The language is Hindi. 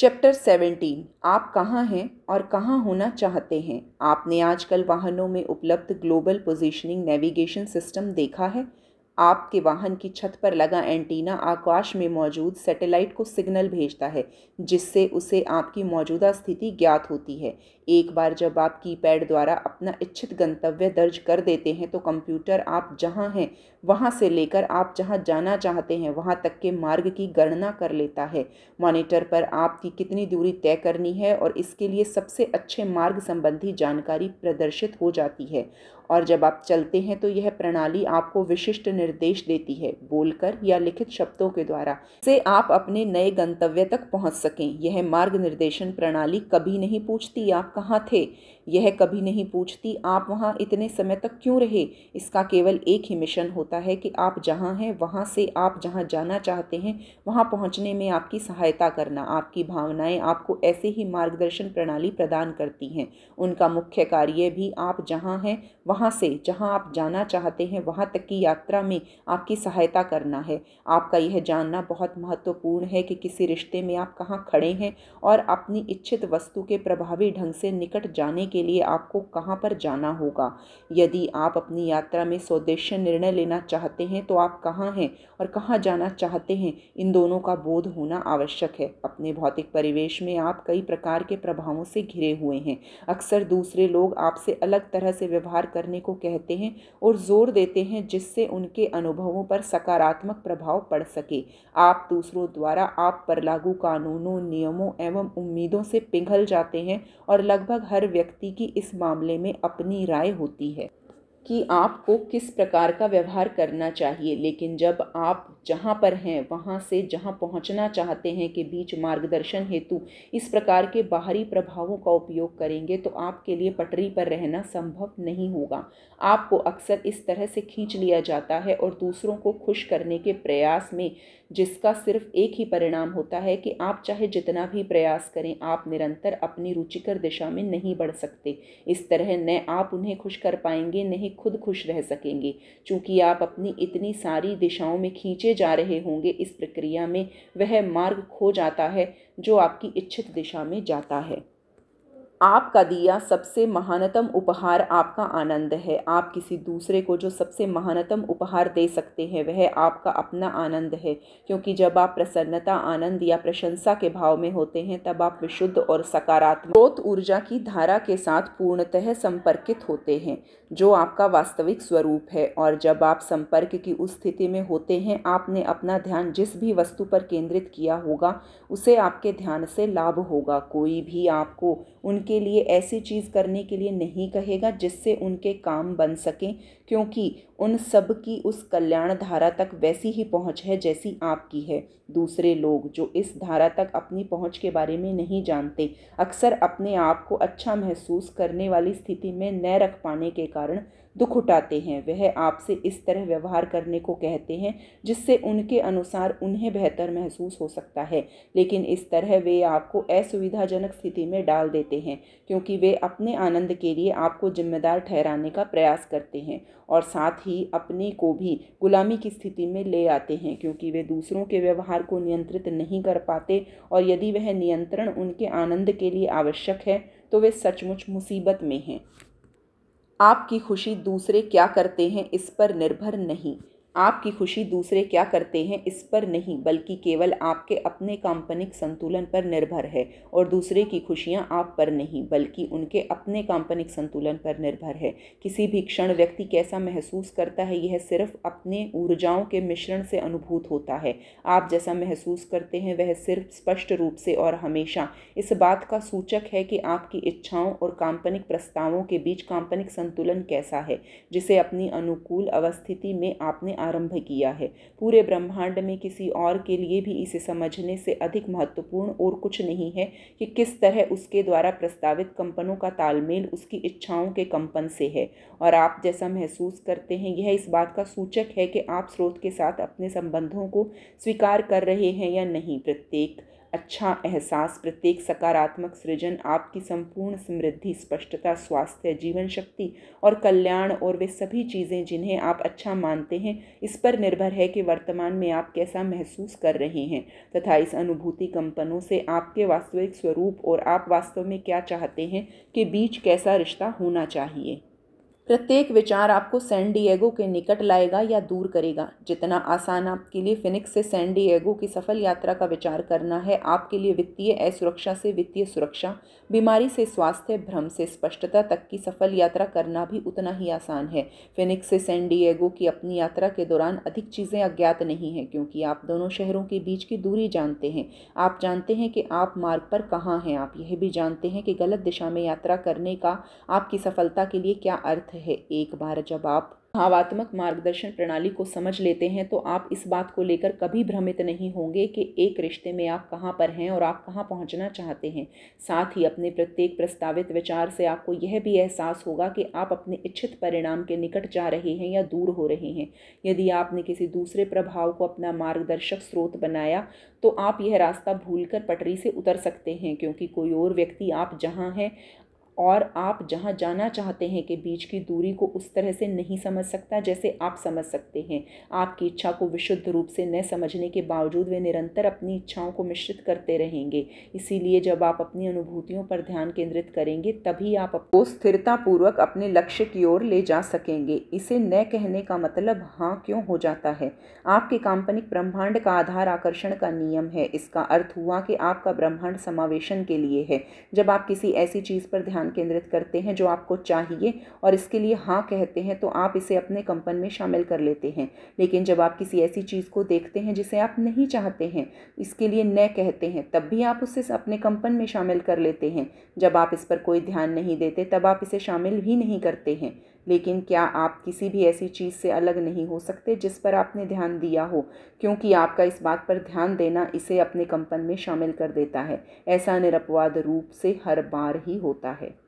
चैप्टर 17 आप कहाँ हैं और कहाँ होना चाहते हैं आपने आजकल वाहनों में उपलब्ध ग्लोबल पोजीशनिंग नेविगेशन सिस्टम देखा है आपके वाहन की छत पर लगा एंटीना आकाश में मौजूद सैटेलाइट को सिग्नल भेजता है जिससे उसे आपकी मौजूदा स्थिति ज्ञात होती है एक बार जब आप कीपैड द्वारा अपना इच्छित गंतव्य दर्ज कर देते हैं तो कंप्यूटर आप जहां हैं वहां से लेकर आप जहां जाना चाहते हैं वहां तक के मार्ग की गणना कर लेता है मॉनिटर पर आपकी कितनी दूरी तय करनी है और इसके लिए सबसे अच्छे मार्ग संबंधी जानकारी प्रदर्शित हो जाती है और जब आप चलते हैं तो यह प्रणाली आपको विशिष्ट निर्देश देती है बोलकर या लिखित शब्दों के द्वारा से आप अपने नए गंतव्य तक पहुंच सकें यह मार्ग निर्देशन प्रणाली कभी नहीं पूछती आप कहाँ थे यह कभी नहीं पूछती आप वहाँ इतने समय तक क्यों रहे इसका केवल एक ही मिशन होता है कि आप जहाँ हैं वहाँ से आप जहाँ जाना चाहते हैं वहाँ पहुँचने में आपकी सहायता करना आपकी भावनाएँ आपको ऐसे ही मार्गदर्शन प्रणाली प्रदान करती हैं उनका मुख्य कार्य भी आप जहाँ हैं वहाँ वहाँ से जहाँ आप जाना चाहते हैं वहाँ तक की यात्रा में आपकी सहायता करना है आपका यह जानना बहुत महत्वपूर्ण है कि किसी रिश्ते में आप कहाँ खड़े हैं और अपनी इच्छित वस्तु के प्रभावी ढंग से निकट जाने के लिए आपको कहाँ पर जाना होगा यदि आप अपनी यात्रा में स्वदेश्य निर्णय लेना चाहते हैं तो आप कहाँ हैं और कहाँ जाना चाहते हैं इन दोनों का बोध होना आवश्यक है अपने भौतिक परिवेश में आप कई प्रकार के प्रभावों से घिरे हुए हैं अक्सर दूसरे लोग आपसे अलग तरह से व्यवहार करने करने को कहते हैं और जोर देते हैं जिससे उनके अनुभवों पर सकारात्मक प्रभाव पड़ सके आप दूसरों द्वारा आप पर लागू कानूनों नियमों एवं उम्मीदों से पिघल जाते हैं और लगभग हर व्यक्ति की इस मामले में अपनी राय होती है कि आपको किस प्रकार का व्यवहार करना चाहिए लेकिन जब आप जहाँ पर हैं वहाँ से जहाँ पहुँचना चाहते हैं के बीच मार्गदर्शन हेतु इस प्रकार के बाहरी प्रभावों का उपयोग करेंगे तो आपके लिए पटरी पर रहना संभव नहीं होगा आपको अक्सर इस तरह से खींच लिया जाता है और दूसरों को खुश करने के प्रयास में जिसका सिर्फ एक ही परिणाम होता है कि आप चाहे जितना भी प्रयास करें आप निरंतर अपनी रुचिकर दिशा में नहीं बढ़ सकते इस तरह न आप उन्हें खुश कर पाएंगे नहीं खुद खुश रह सकेंगे क्योंकि आप अपनी इतनी सारी दिशाओं में खींचे जा रहे होंगे इस प्रक्रिया में वह मार्ग खो जाता है जो आपकी इच्छित दिशा में जाता है आपका दिया सबसे महानतम उपहार आपका आनंद है आप किसी दूसरे को जो सबसे महानतम उपहार दे सकते हैं वह आपका अपना आनंद है क्योंकि जब आप प्रसन्नता आनंद या प्रशंसा के भाव में होते हैं तब आप विशुद्ध और सकारात्मक स्रोत ऊर्जा की धारा के साथ पूर्णतः संपर्कित होते हैं जो आपका वास्तविक स्वरूप है और जब आप संपर्क की उस स्थिति में होते हैं आपने अपना ध्यान जिस भी वस्तु पर केंद्रित किया होगा उसे आपके ध्यान से लाभ होगा कोई भी आपको उनके उनके लिए ऐसी चीज़ करने के लिए नहीं कहेगा जिससे उनके काम बन सकें क्योंकि उन सब की उस कल्याण धारा तक वैसी ही पहुंच है जैसी आपकी है दूसरे लोग जो इस धारा तक अपनी पहुंच के बारे में नहीं जानते अक्सर अपने आप को अच्छा महसूस करने वाली स्थिति में न रख पाने के कारण दुख उठाते हैं वह आपसे इस तरह व्यवहार करने को कहते हैं जिससे उनके अनुसार उन्हें बेहतर महसूस हो सकता है लेकिन इस तरह वे आपको असुविधाजनक स्थिति में डाल देते हैं क्योंकि वे अपने आनंद के लिए आपको जिम्मेदार ठहराने का प्रयास करते हैं और साथ ही अपने को भी गुलामी की स्थिति में ले आते हैं क्योंकि वे दूसरों के व्यवहार को नियंत्रित नहीं कर पाते और यदि वह नियंत्रण उनके आनंद के लिए आवश्यक है तो वे सचमुच मुसीबत में हैं आपकी खुशी दूसरे क्या करते हैं इस पर निर्भर नहीं आपकी खुशी दूसरे क्या करते हैं इस पर नहीं बल्कि केवल आपके अपने काम्पनिक संतुलन पर निर्भर है और दूसरे की खुशियाँ आप पर नहीं बल्कि उनके अपने काम्पनिक संतुलन पर निर्भर है किसी भी क्षण व्यक्ति कैसा महसूस करता है यह सिर्फ अपने ऊर्जाओं के मिश्रण से अनुभूत होता है आप जैसा महसूस करते हैं वह सिर्फ स्पष्ट रूप से और हमेशा इस बात का सूचक है कि आपकी इच्छाओं और काम्पनिक प्रस्तावों के बीच काम्पनिक संतुलन कैसा है जिसे अपनी अनुकूल अवस्थिति में आपने आरंभ किया है पूरे ब्रह्मांड में किसी और के लिए भी इसे समझने से अधिक महत्वपूर्ण और कुछ नहीं है कि किस तरह उसके द्वारा प्रस्तावित कंपनों का तालमेल उसकी इच्छाओं के कंपन से है और आप जैसा महसूस करते हैं यह इस बात का सूचक है कि आप स्रोत के साथ अपने संबंधों को स्वीकार कर रहे हैं या नहीं प्रत्येक अच्छा एहसास प्रत्येक सकारात्मक सृजन आपकी संपूर्ण समृद्धि स्पष्टता स्वास्थ्य जीवन शक्ति और कल्याण और वे सभी चीज़ें जिन्हें आप अच्छा मानते हैं इस पर निर्भर है कि वर्तमान में आप कैसा महसूस कर रहे हैं तथा इस अनुभूति कंपनों से आपके वास्तविक स्वरूप और आप वास्तव में क्या चाहते हैं के बीच कैसा रिश्ता होना चाहिए प्रत्येक विचार आपको सैन डिएगो के निकट लाएगा या दूर करेगा जितना आसान आपके लिए फिनिक्स से सैन डिएगो की सफल यात्रा का विचार करना है आपके लिए वित्तीय असुरक्षा से वित्तीय सुरक्षा बीमारी से स्वास्थ्य भ्रम से स्पष्टता तक की सफल यात्रा करना भी उतना ही आसान है फिनिक्स से सैन डिएगो की अपनी यात्रा के दौरान अधिक चीज़ें अज्ञात नहीं हैं क्योंकि आप दोनों शहरों के बीच की दूरी जानते हैं आप जानते हैं कि आप मार्ग पर कहाँ हैं आप यह भी जानते हैं कि गलत दिशा में यात्रा करने का आपकी सफलता के लिए क्या अर्थ है है एक बार जब आप भावात्मक मार्गदर्शन प्रणाली को समझ लेते हैं तो आप इस बात को लेकर कभी भ्रमित नहीं होंगे कि एक रिश्ते में आप कहाँ पर हैं और आप कहाँ पहुँचना चाहते हैं साथ ही अपने प्रत्येक प्रस्तावित विचार से आपको यह भी एहसास होगा कि आप अपने इच्छित परिणाम के निकट जा रहे हैं या दूर हो रहे हैं यदि आपने किसी दूसरे प्रभाव को अपना मार्गदर्शक स्रोत बनाया तो आप यह रास्ता भूल कर पटरी से उतर सकते हैं क्योंकि कोई और व्यक्ति आप जहाँ हैं और आप जहाँ जाना चाहते हैं कि बीच की दूरी को उस तरह से नहीं समझ सकता जैसे आप समझ सकते हैं आपकी इच्छा को विशुद्ध रूप से न समझने के बावजूद वे निरंतर अपनी इच्छाओं को मिश्रित करते रहेंगे इसीलिए जब आप अपनी अनुभूतियों पर ध्यान केंद्रित करेंगे तभी आप अपने स्थिरतापूर्वक अपने लक्ष्य की ओर ले जा सकेंगे इसे न कहने का मतलब हाँ क्यों हो जाता है आपके काल्पनिक ब्रह्मांड का आधार आकर्षण का नियम है इसका अर्थ हुआ कि आपका ब्रह्मांड समावेशन के लिए है जब आप किसी ऐसी चीज़ पर ध्यान ध्यान केंद्रित करते हैं जो आपको चाहिए और इसके लिए हाँ कहते हैं तो आप इसे अपने कंपन में शामिल कर लेते हैं लेकिन जब आप किसी ऐसी चीज़ को देखते हैं जिसे आप नहीं चाहते हैं इसके लिए न कहते हैं तब भी आप उसे अपने कंपन में शामिल कर लेते हैं जब आप इस पर कोई ध्यान नहीं देते तब आप इसे शामिल भी नहीं करते हैं लेकिन क्या आप किसी भी ऐसी चीज़ से अलग नहीं हो सकते जिस पर आपने ध्यान दिया हो क्योंकि आपका इस बात पर ध्यान देना इसे अपने कंपन में शामिल कर देता है ऐसा निरपवाद रूप से हर बार ही होता है